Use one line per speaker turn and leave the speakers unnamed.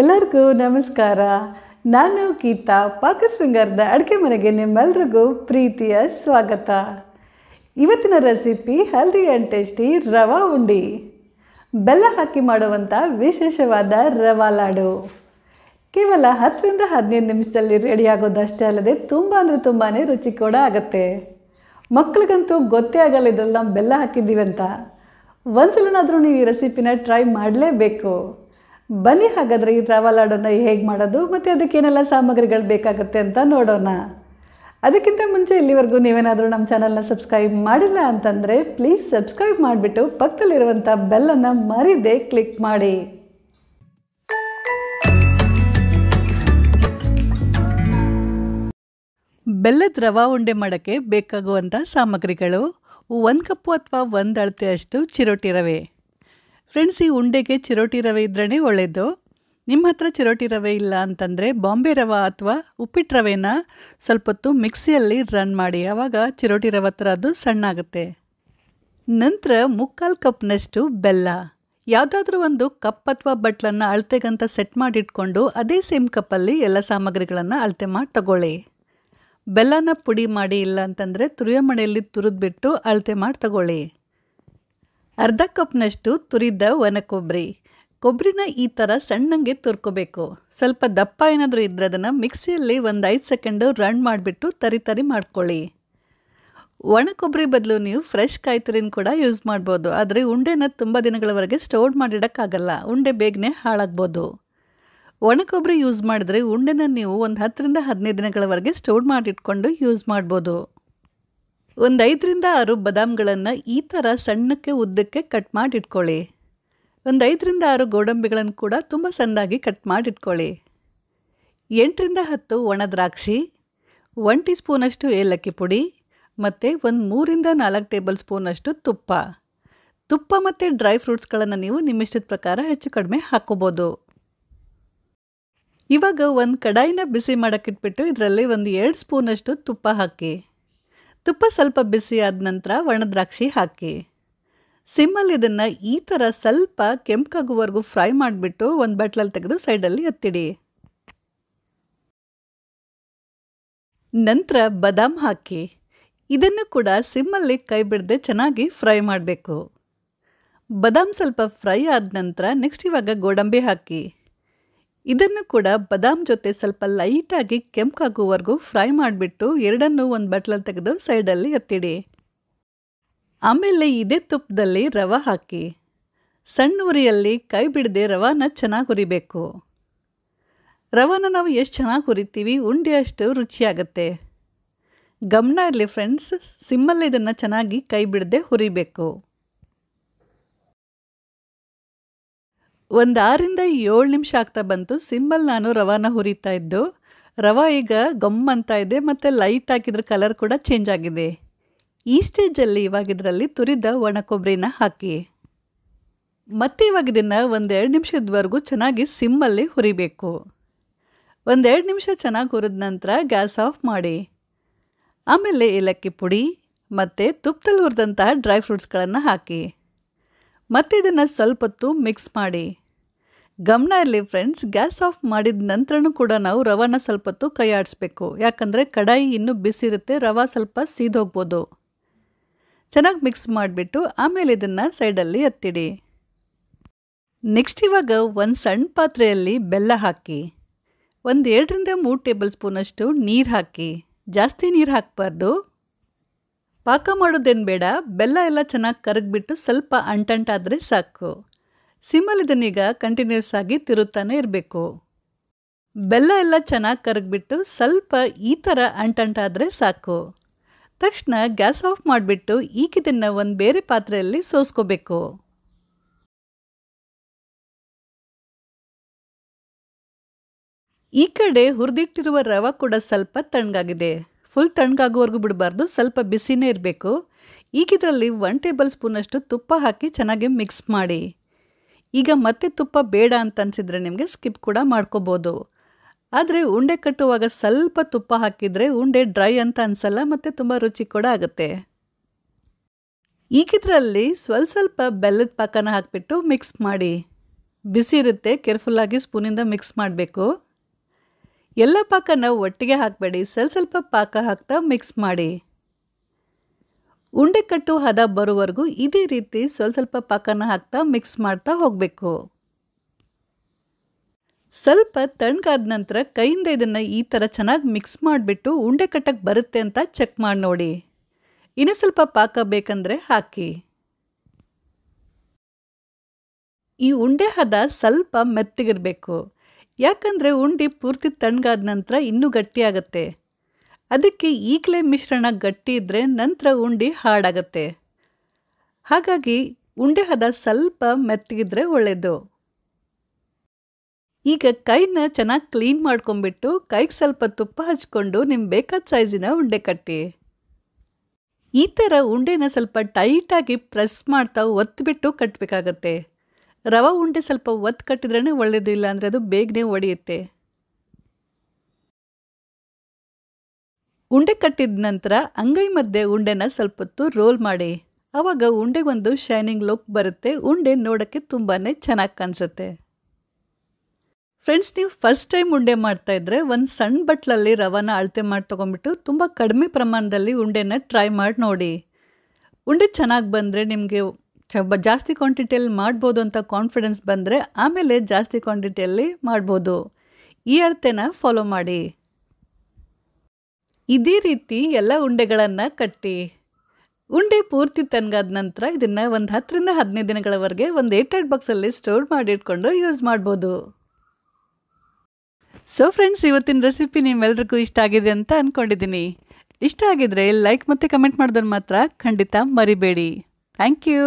ಎಲ್ಲರಿಗೂ ನಮಸ್ಕಾರ ನಾನು ಗೀತಾ ಪಾಕಶೃಂಗಾರದ ಅಡುಗೆ ಮನೆಗೆ ನಿಮ್ಮೆಲ್ರಿಗೂ ಪ್ರೀತಿಯ ಸ್ವಾಗತ ಇವತ್ತಿನ recipe healthy and tasty rava undi ಬೆಲ್ಲ ಹಾಕಿ ಮಾಡುವಂಥ ವಿಶೇಷವಾದ ರವಾ ಲಾಡು ಕೇವಲ ಹತ್ತರಿಂದ ಹದಿನೈದು ನಿಮಿಷದಲ್ಲಿ ರೆಡಿಯಾಗೋದಷ್ಟೇ ಅಲ್ಲದೆ ತುಂಬ ಅಂದರೆ ತುಂಬಾ ರುಚಿ ಕೂಡ ಆಗುತ್ತೆ ಮಕ್ಕಳಿಗಂತೂ ಗೊತ್ತೇ ಆಗಲ್ಲ ಇದೆಲ್ಲ ಬೆಲ್ಲ ಹಾಕಿದ್ದೀವಿ ಅಂತ ಒಂದ್ಸಲನಾದರೂ ನೀವು ಈ ರೆಸಿಪಿನ ಟ್ರೈ ಮಾಡಲೇಬೇಕು ಬನ್ನಿ ಹಾಗಾದರೆ ಈ ರವಾ ಆರ್ಡರ್ನ ಹೇಗೆ ಮಾಡೋದು ಮತ್ತು ಅದಕ್ಕೇನೆಲ್ಲ ಸಾಮಗ್ರಿಗಳು ಬೇಕಾಗುತ್ತೆ ಅಂತ ನೋಡೋಣ ಅದಕ್ಕಿಂತ ಮುಂಚೆ ಇಲ್ಲಿವರೆಗೂ ನೀವೇನಾದರೂ ನಮ್ಮ ಚಾನಲ್ನ ಸಬ್ಸ್ಕ್ರೈಬ್ ಮಾಡಿಲ್ಲ ಅಂತಂದರೆ ಪ್ಲೀಸ್ ಸಬ್ಸ್ಕ್ರೈಬ್ ಮಾಡಿಬಿಟ್ಟು ಪಕ್ಕದಲ್ಲಿರುವಂಥ ಬೆಲ್ಲನ್ನು ಮರಿದೇ ಕ್ಲಿಕ್ ಮಾಡಿ ಬೆಲ್ಲದ ರವಾ ಉಂಡೆ ಮಾಡೋಕ್ಕೆ ಬೇಕಾಗುವಂಥ ಸಾಮಗ್ರಿಗಳು ಒಂದು ಕಪ್ಪು ಅಥವಾ ಒಂದು ಅಳತೆಯಷ್ಟು ಚಿರೋಟಿ ರವೆ ಫ್ರೆಂಡ್ಸ್ ಈ ಉಂಡೆಗೆ ಚಿರೋಟಿ ರವೆ ಇದ್ರೇ ಒಳ್ಳೆಯದು ನಿಮ್ಮ ಹತ್ರ ಚಿರೋಟಿ ರವೆ ಇಲ್ಲ ಅಂತಂದರೆ ಬಾಂಬೆ ರವೆ ಅಥವಾ ಉಪ್ಪಿಟ್ಟು ರವೆನ ಸ್ವಲ್ಪ ಹೊತ್ತು ಮಿಕ್ಸಿಯಲ್ಲಿ ರನ್ ಮಾಡಿ ಆವಾಗ ಚಿರೋಟಿ ರವೆ ಹತ್ರ ಅದು ಸಣ್ಣಾಗುತ್ತೆ ನಂತರ ಮುಕ್ಕಾಲು ಕಪ್ನಷ್ಟು ಬೆಲ್ಲ ಯಾವುದಾದ್ರೂ ಒಂದು ಕಪ್ ಅಥವಾ ಬಟ್ಲನ್ನು ಅಳತೆಗಂತ ಸೆಟ್ ಮಾಡಿಟ್ಕೊಂಡು ಅದೇ ಸೇಮ್ ಕಪ್ಪಲ್ಲಿ ಎಲ್ಲ ಸಾಮಗ್ರಿಗಳನ್ನು ಅಳತೆ ಮಾಡಿ ತಗೊಳ್ಳಿ ಬೆಲ್ಲನ ಪುಡಿ ಮಾಡಿ ಇಲ್ಲ ಅಂತಂದರೆ ತುರಿಯ ಮಣೆಯಲ್ಲಿ ತುರಿದ್ಬಿಟ್ಟು ಅಳತೆ ಮಾಡಿ ತಗೊಳ್ಳಿ ಅರ್ಧ ಕಪ್ನಷ್ಟು ತುರಿದ ಒಣ ಕೊಬ್ಬರಿ ಕೊಬ್ಬರಿನ ಈ ಥರ ಸಣ್ಣಗೆ ತುರ್ಕೋಬೇಕು ಸ್ವಲ್ಪ ದಪ್ಪ ಏನಾದರೂ ಇದ್ದರೆ ಅದನ್ನು ಮಿಕ್ಸಿಯಲ್ಲಿ ಒಂದು ಐದು ಸೆಕೆಂಡು ರನ್ ಮಾಡಿಬಿಟ್ಟು ತರಿ ತರಿ ಮಾಡ್ಕೊಳ್ಳಿ ಒಣ ಕೊಬ್ಬರಿ ಬದಲು ನೀವು ಫ್ರೆಶ್ ಕಾಯ್ತುರಿನ ಕೂಡ ಯೂಸ್ ಮಾಡ್ಬೋದು ಆದರೆ ಉಂಡೆನ ತುಂಬ ದಿನಗಳವರೆಗೆ ಸ್ಟೋರ್ ಮಾಡಿಡೋಕ್ಕಾಗಲ್ಲ ಉಂಡೆ ಬೇಗನೆ ಹಾಳಾಗ್ಬೋದು ಒಣ ಕೊಬ್ಬರಿ ಯೂಸ್ ಮಾಡಿದ್ರೆ ಉಂಡೆನ ನೀವು ಒಂದು ಹತ್ತರಿಂದ ಹದಿನೈದು ದಿನಗಳವರೆಗೆ ಸ್ಟೋರ್ ಮಾಡಿಟ್ಕೊಂಡು ಯೂಸ್ ಮಾಡ್ಬೋದು ಒಂದು ಐದರಿಂದ ಆರು ಬಾದಾಮ್ಗಳನ್ನು ಈ ಥರ ಸಣ್ಣಕ್ಕೆ ಉದ್ದಕ್ಕೆ ಕಟ್ ಮಾಡಿಟ್ಕೊಳ್ಳಿ ಒಂದು ಐದರಿಂದ ಆರು ಗೋಡಂಬಿಗಳನ್ನು ಕೂಡ ತುಂಬ ಸಣ್ಣದಾಗಿ ಕಟ್ ಮಾಡಿಟ್ಕೊಳ್ಳಿ ಎಂಟರಿಂದ ಹತ್ತು ಒಣ ದ್ರಾಕ್ಷಿ ಒನ್ ಟೀ ಸ್ಪೂನಷ್ಟು ಏಲಕ್ಕಿ ಪುಡಿ ಮತ್ತು ಒಂದು ಮೂರಿಂದ ನಾಲ್ಕು ಟೇಬಲ್ ಸ್ಪೂನಷ್ಟು ತುಪ್ಪ ತುಪ್ಪ ಮತ್ತು ಡ್ರೈ ಫ್ರೂಟ್ಸ್ಗಳನ್ನು ನೀವು ನಿಮ್ಮಿಷ್ಟದ ಪ್ರಕಾರ ಹೆಚ್ಚು ಕಡಿಮೆ ಹಾಕೋಬೋದು ಇವಾಗ ಒಂದು ಕಡಾಯಿನ ಬಿಸಿ ಮಾಡೋಕ್ಕಿಟ್ಬಿಟ್ಟು ಇದರಲ್ಲಿ ಒಂದು ಎರಡು ಸ್ಪೂನಷ್ಟು ತುಪ್ಪ ಹಾಕಿ ತುಪ್ಪ ಸ್ವಲ್ಪ ಬಿಸಿ ಆದ ನಂತರ ಒಣದ್ರಾಕ್ಷಿ ಹಾಕಿ ಸಿಮ್ಮಲ್ಲಿ ಇದನ್ನು ಈ ಥರ ಸ್ವಲ್ಪ ಕೆಂಪಕಾಗುವವರೆಗೂ ಫ್ರೈ ಮಾಡಿಬಿಟ್ಟು ಒಂದು ಬಟ್ಲಲ್ಲಿ ತೆಗೆದು ಸೈಡಲ್ಲಿ ಎತ್ತಿಡಿ ನಂತರ ಬದಾಮ್ ಹಾಕಿ ಇದನ್ನು ಕೂಡ ಸಿಮ್ಮಲ್ಲಿ ಕೈ ಬಿಡದೆ ಚೆನ್ನಾಗಿ ಫ್ರೈ ಮಾಡಬೇಕು ಬದಾಮ್ ಸ್ವಲ್ಪ ಫ್ರೈ ಆದ ನಂತರ ನೆಕ್ಸ್ಟ್ ಇವಾಗ ಗೋಡಂಬಿ ಹಾಕಿ ಇದನ್ನು ಕೂಡ ಬದಾಮ್ ಜೊತೆ ಸ್ವಲ್ಪ ಲೈಟಾಗಿ ಕೆಂಪಾಗುವವರೆಗೂ ಫ್ರೈ ಮಾಡಿಬಿಟ್ಟು ಎರಡನ್ನೂ ಒಂದು ಬಟ್ಲಲ್ಲಿ ತೆಗೆದು ಸೈಡಲ್ಲಿ ಎತ್ತಿಡಿ ಆಮೇಲೆ ಇದೇ ತುಪ್ಪದಲ್ಲಿ ರವ ಹಾಕಿ ಸಣ್ಣ ಉರಿಯಲ್ಲಿ ಕೈ ಬಿಡದೆ ರವಾನ ಚೆನ್ನಾಗಿ ಹುರಿಬೇಕು ರವಾನ ನಾವು ಎಷ್ಟು ಚೆನ್ನಾಗಿ ಹುರಿತೀವಿ ಉಂಡೆ ಅಷ್ಟು ರುಚಿಯಾಗುತ್ತೆ ಗಮನ ಇರಲಿ ಫ್ರೆಂಡ್ಸ್ ಸಿಮ್ಮಲ್ಲಿ ಇದನ್ನು ಚೆನ್ನಾಗಿ ಕೈ ಬಿಡದೆ ಹುರಿಬೇಕು ಒಂದು ಆರಿಂದ ಏಳು ನಿಮಿಷ ಆಗ್ತಾ ಬಂತು ಸಿಂಬಲ್ ನಾನು ರವಾನ ಹುರಿತಾ ಇದ್ದು ರವಾ ಈಗ ಗಮ್ ಅಂತ ಇದೆ ಮತ್ತು ಲೈಟ್ ಹಾಕಿದ್ರೆ ಕಲರ್ ಕೂಡ ಚೇಂಜ್ ಆಗಿದೆ ಈ ಸ್ಟೇಜಲ್ಲಿ ಇವಾಗ ಇದರಲ್ಲಿ ತುರಿದ ಒಣ ಕೊಬ್ಬರಿನ ಹಾಕಿ ಮತ್ತೆ ಇವಾಗ ಇದನ್ನು ಒಂದೆರಡು ನಿಮಿಷದವರೆಗೂ ಚೆನ್ನಾಗಿ ಸಿಮ್ಮಲ್ಲಿ ಹುರಿಬೇಕು ಒಂದೆರಡು ನಿಮಿಷ ಚೆನ್ನಾಗಿ ಹುರಿದ ನಂತರ ಗ್ಯಾಸ್ ಆಫ್ ಮಾಡಿ ಆಮೇಲೆ ಏಲಕ್ಕಿ ಪುಡಿ ಮತ್ತು ತುಪ್ಪದಲ್ಲಿ ಹುರಿದಂತಹ ಡ್ರೈ ಫ್ರೂಟ್ಸ್ಗಳನ್ನು ಹಾಕಿ ಮತ್ತು ಇದನ್ನು ಸ್ವಲ್ಪ ಹೊತ್ತು ಮಿಕ್ಸ್ ಮಾಡಿ ಗಮನ ಇರಲಿ ಫ್ರೆಂಡ್ಸ್ ಗ್ಯಾಸ್ ಆಫ್ ಮಾಡಿದ ನಂತರನೂ ಕೂಡ ನಾವು ರವಾನ ಸ್ವಲ್ಪ ಹೊತ್ತು ಕೈ ಆಡಿಸ್ಬೇಕು ಯಾಕಂದರೆ ಕಡಾಯಿ ಇನ್ನೂ ಬಿಸಿರುತ್ತೆ ರವಾ ಸ್ವಲ್ಪ ಸೀದೋಗ್ಬೋದು ಚೆನ್ನಾಗಿ ಮಿಕ್ಸ್ ಮಾಡಿಬಿಟ್ಟು ಆಮೇಲೆ ಇದನ್ನು ಸೈಡಲ್ಲಿ ಎತ್ತಿಡಿ ನೆಕ್ಸ್ಟ್ ಇವಾಗ ಒಂದು ಸಣ್ಣ ಪಾತ್ರೆಯಲ್ಲಿ ಬೆಲ್ಲ ಹಾಕಿ ಒಂದು ಎರಡರಿಂದ ಮೂರು ಟೇಬಲ್ ಸ್ಪೂನಷ್ಟು ನೀರು ಹಾಕಿ ಜಾಸ್ತಿ ನೀರು ಹಾಕಬಾರ್ದು ಪಾಕ ಮಾಡೋದೇನು ಬೇಡ ಬೆಲ್ಲ ಎಲ್ಲ ಚೆನ್ನಾಗಿ ಕರಗಿಬಿಟ್ಟು ಸ್ವಲ್ಪ ಅಂಟಂಟಾದರೆ ಸಾಕು ಸಿಮ್ಮಲ್ಲಿ ಕಂಟಿನ್ಯೂಸ್ ಆಗಿ ತಿರುತ್ತಾನೆ ಇರಬೇಕು ಬೆಲ್ಲ ಎಲ್ಲ ಚೆನ್ನಾಗಿ ಕರಗಿಬಿಟ್ಟು ಸ್ವಲ್ಪ ಈ ಥರ ಅಂಟಂಟಾದರೆ ಸಾಕು ತಕ್ಷಣ ಗ್ಯಾಸ್ ಆಫ್ ಮಾಡಿಬಿಟ್ಟು ಈಕಿದನ್ನು ಒಂದು ಬೇರೆ ಪಾತ್ರೆಯಲ್ಲಿ ಸೋಸ್ಕೋಬೇಕು ಈ ಕಡೆ ಹುರಿದಿಟ್ಟಿರುವ ರವೆ ಕೂಡ ಸ್ವಲ್ಪ ತಣ್ಣಗಾಗಿದೆ ಫುಲ್ ತಣ್ಣಗಾಗುವವರೆಗೂ ಬಿಡಬಾರ್ದು ಸ್ವಲ್ಪ ಬಿಸಿನೇ ಇರಬೇಕು ಈಗಿದ್ರಲ್ಲಿ ಒನ್ ಟೇಬಲ್ ಸ್ಪೂನಷ್ಟು ತುಪ್ಪ ಹಾಕಿ ಚೆನ್ನಾಗಿ ಮಿಕ್ಸ್ ಮಾಡಿ ಈಗ ಮತ್ತೆ ತುಪ್ಪ ಬೇಡ ಅಂತ ಅನಿಸಿದರೆ ನಿಮಗೆ ಸ್ಕಿಪ್ ಕೂಡ ಮಾಡ್ಕೋಬೋದು ಆದರೆ ಉಂಡೆ ಕಟ್ಟುವಾಗ ಸ್ವಲ್ಪ ತುಪ್ಪ ಹಾಕಿದರೆ ಉಂಡೆ ಡ್ರೈ ಅಂತ ಅನಿಸಲ್ಲ ಮತ್ತು ತುಂಬ ರುಚಿ ಕೂಡ ಆಗುತ್ತೆ ಈಗಿದ್ರಲ್ಲಿ ಸ್ವಲ್ಪ ಸ್ವಲ್ಪ ಬೆಲ್ಲದ ಪಾಕನ ಹಾಕಿಬಿಟ್ಟು ಮಿಕ್ಸ್ ಮಾಡಿ ಬಿಸಿ ಇರುತ್ತೆ ಕೇರ್ಫುಲ್ಲಾಗಿ ಸ್ಪೂನಿಂದ ಮಿಕ್ಸ್ ಮಾಡಬೇಕು ಎಲ್ಲ ಪಾಕನ ಒಟ್ಟಿಗೆ ಹಾಕಬೇಡಿ ಸ್ವಲ್ಪ ಸ್ವಲ್ಪ ಪಾಕ ಹಾಕ್ತಾ ಮಿಕ್ಸ್ ಮಾಡಿ ಉಂಡೆಕಟ್ಟು ಹದ ಬರೋವರೆಗೂ ಇದೇ ರೀತಿ ಸ್ವಲ್ಪ ಸ್ವಲ್ಪ ಪಾಕನ ಹಾಕ್ತಾ ಮಿಕ್ಸ್ ಮಾಡ್ತಾ ಹೋಗಬೇಕು ಸ್ವಲ್ಪ ತಣ್ಣಗಾದ ನಂತರ ಕೈಯಿಂದ ಇದನ್ನು ಈ ಥರ ಚೆನ್ನಾಗಿ ಮಿಕ್ಸ್ ಮಾಡಿಬಿಟ್ಟು ಉಂಡೆ ಕಟ್ಟಕ್ಕೆ ಬರುತ್ತೆ ಅಂತ ಚೆಕ್ ಮಾಡಿ ನೋಡಿ ಇನ್ನೂ ಸ್ವಲ್ಪ ಪಾಕ ಬೇಕಂದರೆ ಹಾಕಿ ಈ ಉಂಡೆ ಹದ ಸ್ವಲ್ಪ ಮೆತ್ತಗಿರಬೇಕು ಯಾಕಂದರೆ ಉಂಡೆ ಪೂರ್ತಿ ತಣ್ಣಗಾದ ನಂತರ ಇನ್ನೂ ಗಟ್ಟಿಯಾಗತ್ತೆ ಅದಕ್ಕೆ ಈಗಲೆ ಮಿಶ್ರಣ ಗಟ್ಟಿ ಇದ್ದರೆ ನಂತರ ಉಂಡೆ ಹಾಡಾಗತ್ತೆ ಹಾಗಾಗಿ ಉಂಡೆ ಹದ ಸ್ವಲ್ಪ ಮೆತ್ತಗಿದ್ರೆ ಒಳ್ಳೆಯದು ಈಗ ಕೈನ ಚೆನ್ನಾಗಿ ಕ್ಲೀನ್ ಮಾಡ್ಕೊಂಬಿಟ್ಟು ಕೈಗೆ ಸ್ವಲ್ಪ ತುಪ್ಪ ಹಚ್ಕೊಂಡು ನಿಮ್ಮ ಬೇಕಾದ ಸೈಜಿನ ಉಂಡೆ ಕಟ್ಟಿ ಈ ಥರ ಉಂಡೆನ ಸ್ವಲ್ಪ ಟೈಟಾಗಿ ಪ್ರೆಸ್ ಮಾಡ್ತಾ ಒತ್ತಿಬಿಟ್ಟು ಕಟ್ಟಬೇಕಾಗತ್ತೆ ರವ ಉಂಡೆ ಸ್ವಲ್ಪ ಒತ್ತು ಕಟ್ಟಿದ್ರೇ ಒಳ್ಳೆಯದು ಇಲ್ಲ ಅಂದರೆ ಅದು ಬೇಗನೆ ಒಡೆಯುತ್ತೆ ಉಂಡೆ ಕಟ್ಟಿದ ನಂತರ ಅಂಗೈ ಮಧ್ಯೆ ಉಂಡೆನ ಸ್ವಲ್ಪ ಹೊತ್ತು ರೋಲ್ ಮಾಡಿ ಆವಾಗ ಉಂಡೆಗೊಂದು ಶೈನಿಂಗ್ ಲುಕ್ ಬರುತ್ತೆ ಉಂಡೆ ನೋಡೋಕ್ಕೆ ತುಂಬಾ ಚೆನ್ನಾಗಿ ಕಾಣಿಸುತ್ತೆ ಫ್ರೆಂಡ್ಸ್ ನೀವು ಫಸ್ಟ್ ಟೈಮ್ ಉಂಡೆ ಮಾಡ್ತಾ ಇದ್ರೆ ಒಂದು ಸಣ್ಣ ಬಟ್ಲಲ್ಲಿ ರವಾನ ಅಳತೆ ಮಾಡಿ ತೊಗೊಂಬಿಟ್ಟು ತುಂಬ ಕಡಿಮೆ ಪ್ರಮಾಣದಲ್ಲಿ ಉಂಡೆನ ಟ್ರೈ ಮಾಡಿ ನೋಡಿ ಉಂಡೆ ಚೆನ್ನಾಗಿ ಬಂದರೆ ನಿಮಗೆ ಜಾಸ್ತಿ ಕ್ವಾಂಟಿಟಿಯಲ್ಲಿ ಮಾಡ್ಬೋದು ಅಂತ ಕಾನ್ಫಿಡೆನ್ಸ್ ಬಂದರೆ ಆಮೇಲೆ ಜಾಸ್ತಿ ಕ್ವಾಂಟಿಟಿಯಲ್ಲಿ ಮಾಡ್ಬೋದು ಈ ಅಳತೆನ ಫಾಲೋ ಮಾಡಿ ಇದೇ ರೀತಿ ಎಲ್ಲ ಉಂಡೆಗಳನ್ನು ಕಟ್ಟಿ ಉಂಡೆ ಪೂರ್ತಿ ತನ್ಗಾದ ನಂತರ ಇದನ್ನು ಒಂದು ಹತ್ತರಿಂದ ಹದಿನೈದು ದಿನಗಳವರೆಗೆ ಒಂದು ಏಟೆಡ್ ಬಾಕ್ಸಲ್ಲಿ ಸ್ಟೋರ್ ಮಾಡಿಟ್ಕೊಂಡು ಯೂಸ್ ಮಾಡ್ಬೋದು ಸೊ ಫ್ರೆಂಡ್ಸ್ ಇವತ್ತಿನ ರೆಸಿಪಿ ನಿಮ್ಮೆಲ್ರಿಗೂ ಇಷ್ಟ ಆಗಿದೆ ಅಂತ ಅಂದ್ಕೊಂಡಿದ್ದೀನಿ ಇಷ್ಟ ಆಗಿದ್ರೆ ಲೈಕ್ ಮತ್ತು ಕಮೆಂಟ್ ಮಾಡಿದ್ರೆ ಮಾತ್ರ ಖಂಡಿತ ಮರಿಬೇಡಿ ಥ್ಯಾಂಕ್ ಯು